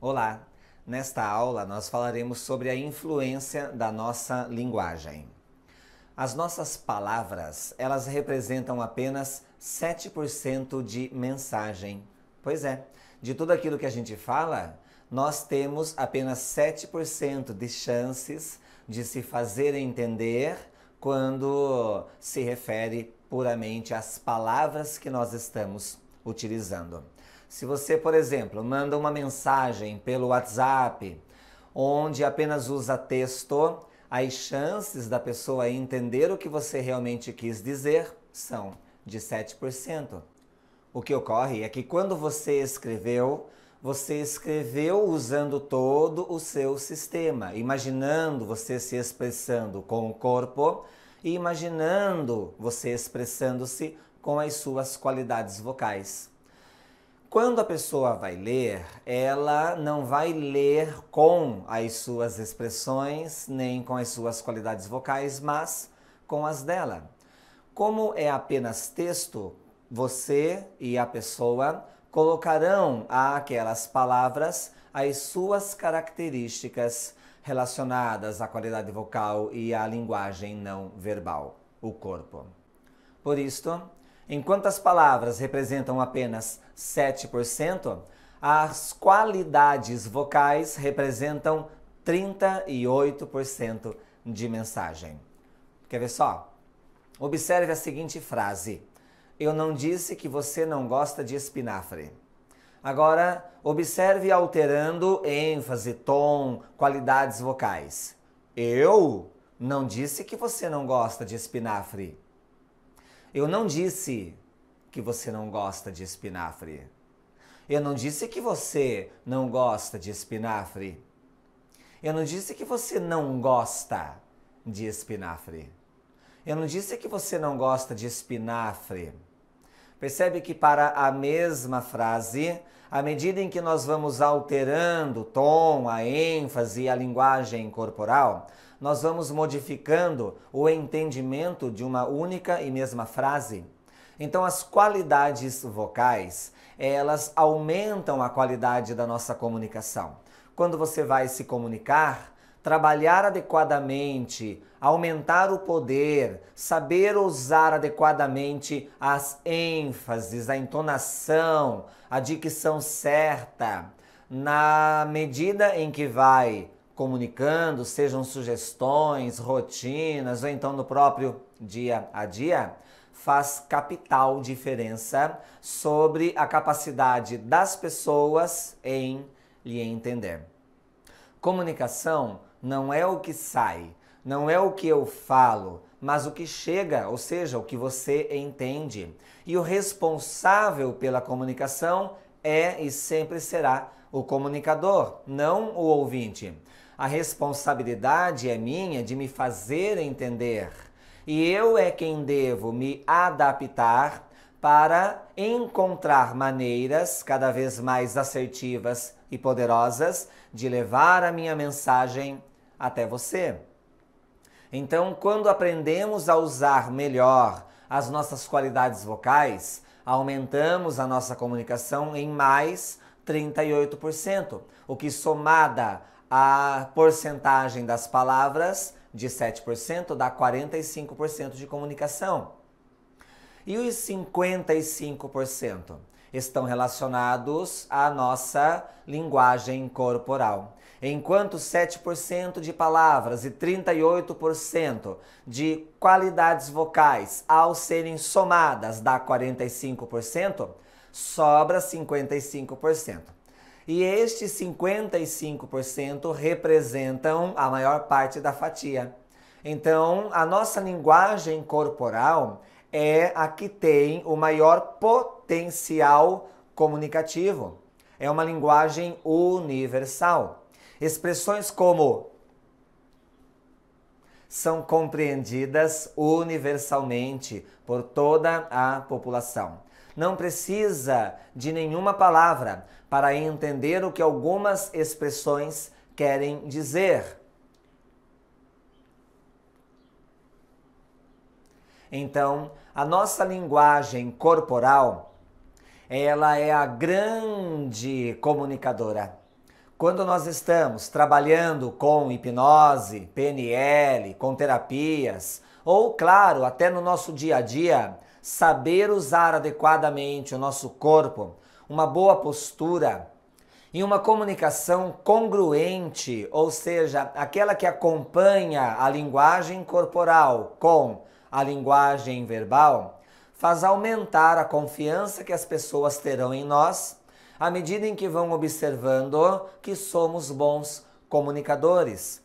Olá! Nesta aula, nós falaremos sobre a influência da nossa linguagem. As nossas palavras, elas representam apenas 7% de mensagem. Pois é, de tudo aquilo que a gente fala, nós temos apenas 7% de chances de se fazer entender quando se refere puramente às palavras que nós estamos utilizando. Se você, por exemplo, manda uma mensagem pelo WhatsApp, onde apenas usa texto, as chances da pessoa entender o que você realmente quis dizer são de 7%. O que ocorre é que quando você escreveu, você escreveu usando todo o seu sistema, imaginando você se expressando com o corpo e imaginando você expressando-se com as suas qualidades vocais. Quando a pessoa vai ler, ela não vai ler com as suas expressões, nem com as suas qualidades vocais, mas com as dela. Como é apenas texto, você e a pessoa colocarão aquelas palavras as suas características relacionadas à qualidade vocal e à linguagem não verbal, o corpo. Por isto, Enquanto as palavras representam apenas 7%, as qualidades vocais representam 38% de mensagem. Quer ver só? Observe a seguinte frase: Eu não disse que você não gosta de espinafre. Agora, observe alterando ênfase, tom, qualidades vocais. Eu não disse que você não gosta de espinafre. Eu não disse que você não gosta de espinafre. Eu não disse que você não gosta de espinafre. Eu não disse que você não gosta de espinafre. Eu não disse que você não gosta de espinafre. Percebe que para a mesma frase, à medida em que nós vamos alterando o tom, a ênfase e a linguagem corporal, nós vamos modificando o entendimento de uma única e mesma frase. Então, as qualidades vocais, elas aumentam a qualidade da nossa comunicação. Quando você vai se comunicar, trabalhar adequadamente, aumentar o poder, saber usar adequadamente as ênfases, a entonação, a dicção certa, na medida em que vai comunicando, sejam sugestões, rotinas ou então no próprio dia a dia, faz capital diferença sobre a capacidade das pessoas em lhe entender. Comunicação não é o que sai, não é o que eu falo, mas o que chega, ou seja, o que você entende. E o responsável pela comunicação é e sempre será o comunicador, não o ouvinte. A responsabilidade é minha de me fazer entender. E eu é quem devo me adaptar para encontrar maneiras cada vez mais assertivas e poderosas de levar a minha mensagem até você. Então, quando aprendemos a usar melhor as nossas qualidades vocais, aumentamos a nossa comunicação em mais 38%, o que somada a porcentagem das palavras de 7% dá 45% de comunicação. E os 55% estão relacionados à nossa linguagem corporal. Enquanto 7% de palavras e 38% de qualidades vocais, ao serem somadas, dá 45%, sobra 55%. E estes 55% representam a maior parte da fatia. Então, a nossa linguagem corporal é a que tem o maior potencial comunicativo. É uma linguagem universal. Expressões como são compreendidas universalmente por toda a população. Não precisa de nenhuma palavra para entender o que algumas expressões querem dizer. Então, a nossa linguagem corporal, ela é a grande comunicadora. Quando nós estamos trabalhando com hipnose, PNL, com terapias, ou, claro, até no nosso dia a dia, saber usar adequadamente o nosso corpo, uma boa postura e uma comunicação congruente, ou seja, aquela que acompanha a linguagem corporal com a linguagem verbal, faz aumentar a confiança que as pessoas terão em nós à medida em que vão observando que somos bons comunicadores.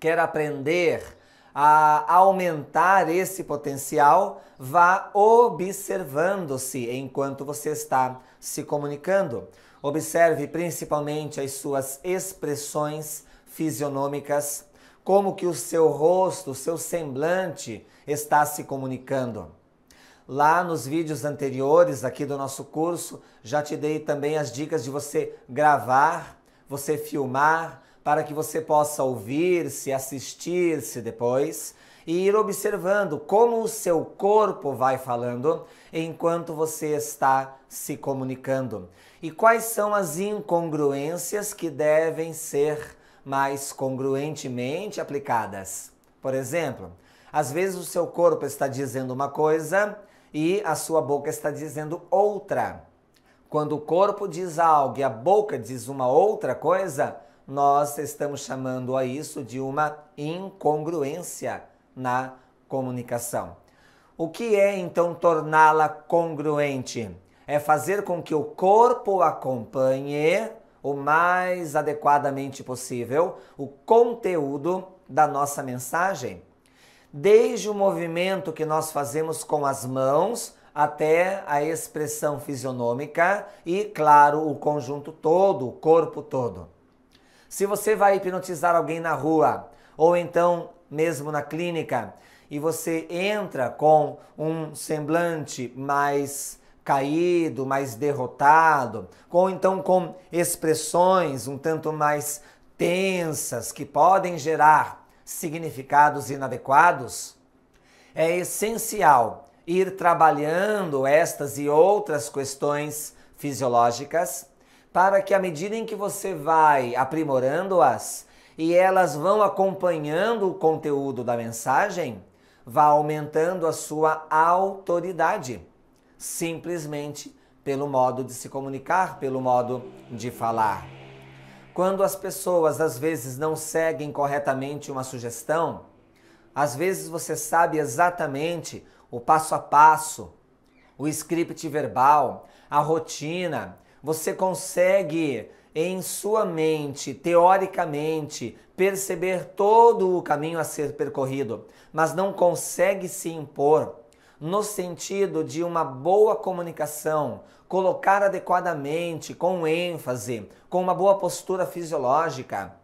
Quer aprender a aumentar esse potencial, vá observando-se enquanto você está se comunicando. Observe principalmente as suas expressões fisionômicas, como que o seu rosto, o seu semblante está se comunicando. Lá nos vídeos anteriores aqui do nosso curso, já te dei também as dicas de você gravar, você filmar, para que você possa ouvir-se, assistir-se depois e ir observando como o seu corpo vai falando enquanto você está se comunicando e quais são as incongruências que devem ser mais congruentemente aplicadas. Por exemplo, às vezes o seu corpo está dizendo uma coisa e a sua boca está dizendo outra. Quando o corpo diz algo e a boca diz uma outra coisa, nós estamos chamando a isso de uma incongruência na comunicação. O que é então torná-la congruente? É fazer com que o corpo acompanhe o mais adequadamente possível o conteúdo da nossa mensagem desde o movimento que nós fazemos com as mãos até a expressão fisionômica e, claro, o conjunto todo, o corpo todo. Se você vai hipnotizar alguém na rua ou então mesmo na clínica e você entra com um semblante mais caído, mais derrotado, ou então com expressões um tanto mais tensas que podem gerar significados inadequados? É essencial ir trabalhando estas e outras questões fisiológicas para que, à medida em que você vai aprimorando-as e elas vão acompanhando o conteúdo da mensagem, vá aumentando a sua autoridade, simplesmente pelo modo de se comunicar, pelo modo de falar. Quando as pessoas às vezes não seguem corretamente uma sugestão, às vezes você sabe exatamente o passo a passo, o script verbal, a rotina, você consegue em sua mente, teoricamente, perceber todo o caminho a ser percorrido, mas não consegue se impor no sentido de uma boa comunicação, colocar adequadamente, com ênfase, com uma boa postura fisiológica,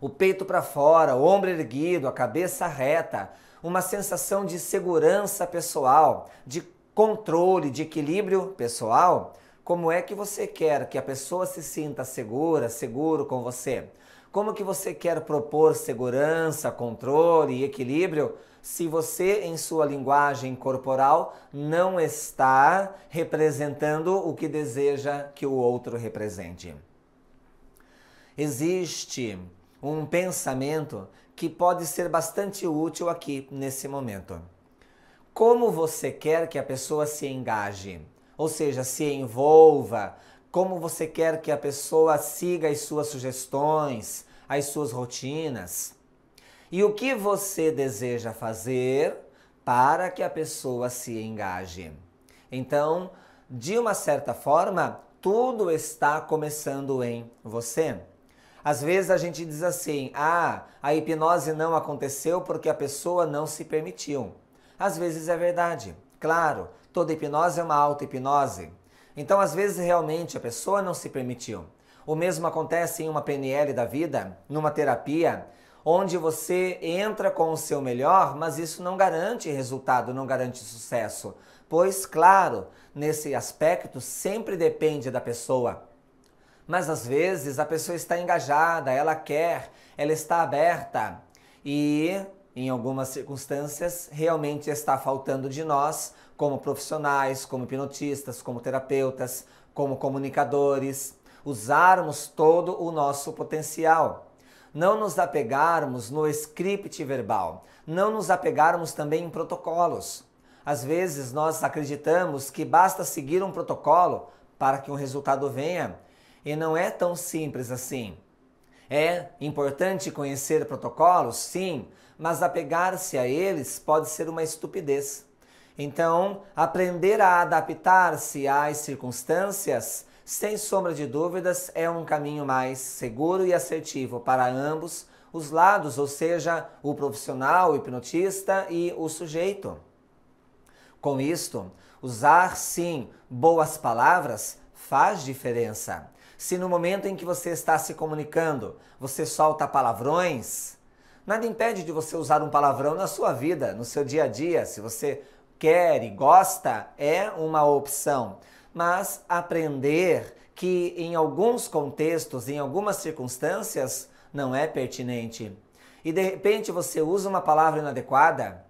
o peito para fora, o ombro erguido, a cabeça reta, uma sensação de segurança pessoal, de controle, de equilíbrio pessoal. Como é que você quer que a pessoa se sinta segura, seguro com você? Como que você quer propor segurança, controle e equilíbrio se você, em sua linguagem corporal, não está representando o que deseja que o outro represente. Existe um pensamento que pode ser bastante útil aqui nesse momento. Como você quer que a pessoa se engaje, ou seja, se envolva, como você quer que a pessoa siga as suas sugestões, as suas rotinas. E o que você deseja fazer para que a pessoa se engaje? Então, de uma certa forma, tudo está começando em você. Às vezes a gente diz assim: ah, a hipnose não aconteceu porque a pessoa não se permitiu. Às vezes é verdade. Claro, toda hipnose é uma auto-hipnose. Então, às vezes realmente a pessoa não se permitiu. O mesmo acontece em uma PNL da vida, numa terapia, onde você entra com o seu melhor, mas isso não garante resultado, não garante sucesso. Pois, claro, nesse aspecto sempre depende da pessoa. Mas às vezes a pessoa está engajada, ela quer, ela está aberta e, em algumas circunstâncias, realmente está faltando de nós, como profissionais, como hipnotistas, como terapeutas, como comunicadores, usarmos todo o nosso potencial não nos apegarmos no script verbal, não nos apegarmos também em protocolos. Às vezes nós acreditamos que basta seguir um protocolo para que um resultado venha, e não é tão simples assim. É importante conhecer protocolos, sim, mas apegar-se a eles pode ser uma estupidez. Então, aprender a adaptar-se às circunstâncias sem sombra de dúvidas, é um caminho mais seguro e assertivo para ambos os lados, ou seja, o profissional, o hipnotista e o sujeito. Com isto, usar sim boas palavras faz diferença. Se no momento em que você está se comunicando, você solta palavrões, nada impede de você usar um palavrão na sua vida, no seu dia a dia, se você quer e gosta, é uma opção mas aprender que em alguns contextos, em algumas circunstâncias, não é pertinente. E de repente você usa uma palavra inadequada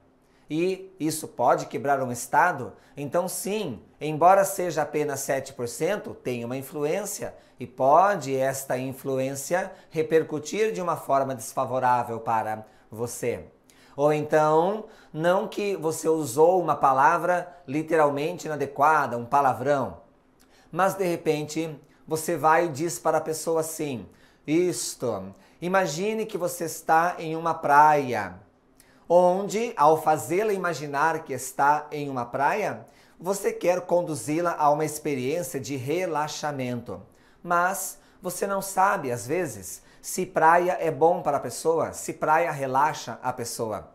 e isso pode quebrar um Estado, então sim, embora seja apenas 7%, tem uma influência e pode esta influência repercutir de uma forma desfavorável para você. Ou então, não que você usou uma palavra literalmente inadequada, um palavrão, mas de repente você vai e diz para a pessoa assim: Isto, imagine que você está em uma praia, onde, ao fazê-la imaginar que está em uma praia, você quer conduzi-la a uma experiência de relaxamento. Mas você não sabe, às vezes, se praia é bom para a pessoa, se praia relaxa a pessoa.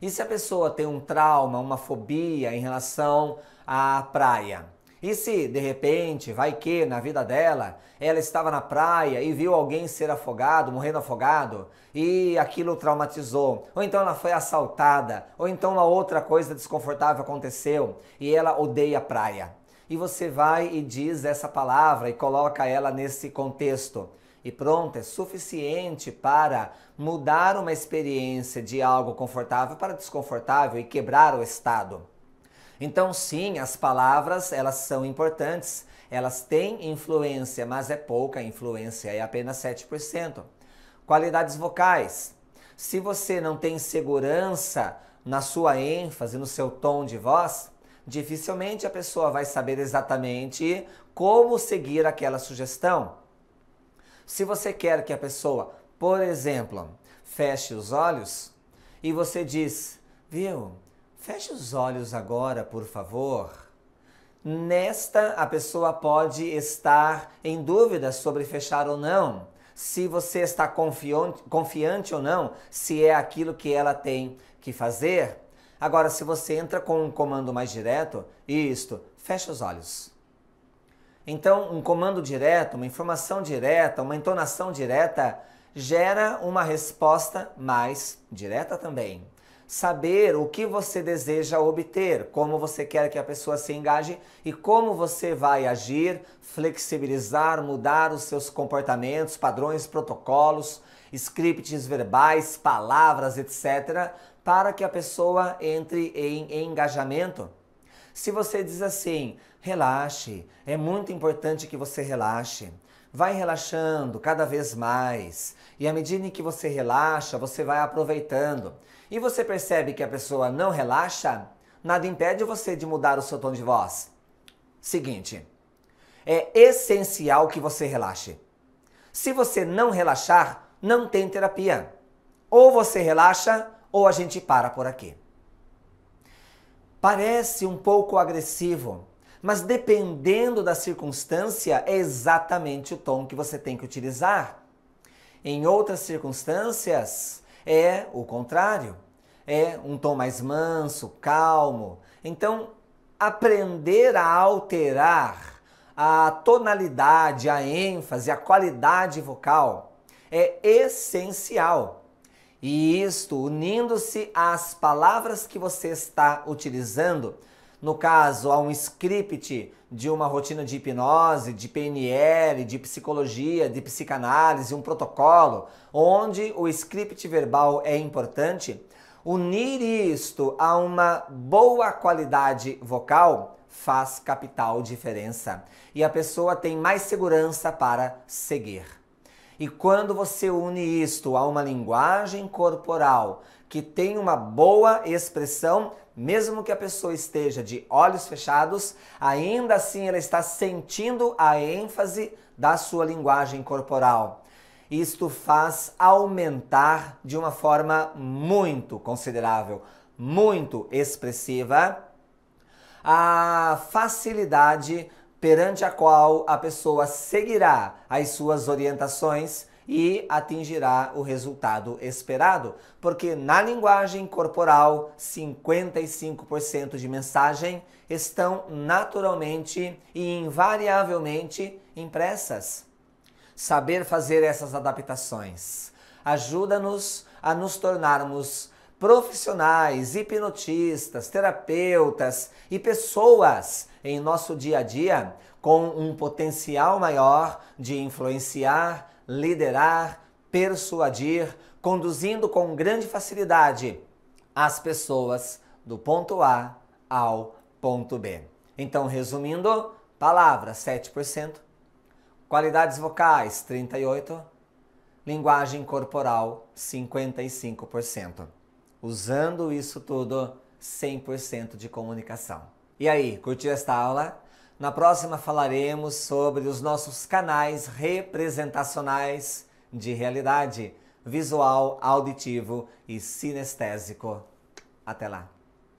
E se a pessoa tem um trauma, uma fobia em relação à praia? E se de repente, vai que na vida dela, ela estava na praia e viu alguém ser afogado, morrendo afogado, e aquilo traumatizou, ou então ela foi assaltada, ou então uma outra coisa desconfortável aconteceu e ela odeia a praia. E você vai e diz essa palavra e coloca ela nesse contexto e pronta é suficiente para mudar uma experiência de algo confortável para desconfortável e quebrar o estado. Então, sim, as palavras elas são importantes, elas têm influência, mas é pouca influência, é apenas 7%. Qualidades vocais. Se você não tem segurança na sua ênfase, no seu tom de voz, dificilmente a pessoa vai saber exatamente como seguir aquela sugestão. Se você quer que a pessoa, por exemplo, feche os olhos e você diz, viu, feche os olhos agora, por favor. Nesta, a pessoa pode estar em dúvida sobre fechar ou não, se você está confiante, confiante ou não, se é aquilo que ela tem que fazer. Agora, se você entra com um comando mais direto, isto, fecha os olhos. Então, um comando direto, uma informação direta, uma entonação direta gera uma resposta mais direta também. Saber o que você deseja obter, como você quer que a pessoa se engaje e como você vai agir, flexibilizar, mudar os seus comportamentos, padrões, protocolos, scripts verbais, palavras, etc., para que a pessoa entre em engajamento se você diz assim, relaxe, é muito importante que você relaxe. Vai relaxando cada vez mais. E à medida em que você relaxa, você vai aproveitando. E você percebe que a pessoa não relaxa, nada impede você de mudar o seu tom de voz. Seguinte, é essencial que você relaxe. Se você não relaxar, não tem terapia. Ou você relaxa, ou a gente para por aqui. Parece um pouco agressivo, mas dependendo da circunstância, é exatamente o tom que você tem que utilizar. Em outras circunstâncias, é o contrário. É um tom mais manso, calmo. Então, aprender a alterar a tonalidade, a ênfase, a qualidade vocal é essencial e isto unindo-se às palavras que você está utilizando, no caso, a um script de uma rotina de hipnose, de PNL, de psicologia, de psicanálise, um protocolo, onde o script verbal é importante, unir isto a uma boa qualidade vocal faz capital diferença. E a pessoa tem mais segurança para seguir. E quando você une isto a uma linguagem corporal que tem uma boa expressão, mesmo que a pessoa esteja de olhos fechados, ainda assim ela está sentindo a ênfase da sua linguagem corporal. Isto faz aumentar de uma forma muito considerável, muito expressiva, a facilidade perante a qual a pessoa seguirá as suas orientações e atingirá o resultado esperado, porque na linguagem corporal, 55% de mensagem estão naturalmente e invariavelmente impressas. Saber fazer essas adaptações ajuda-nos a nos tornarmos profissionais, hipnotistas, terapeutas e pessoas em nosso dia a dia com um potencial maior de influenciar, liderar, persuadir, conduzindo com grande facilidade as pessoas do ponto A ao ponto B. Então, resumindo, palavras 7%, qualidades vocais 38%, linguagem corporal 55% usando isso tudo 100% de comunicação. E aí, curtiu esta aula? Na próxima falaremos sobre os nossos canais representacionais de realidade visual, auditivo e sinestésico. Até lá!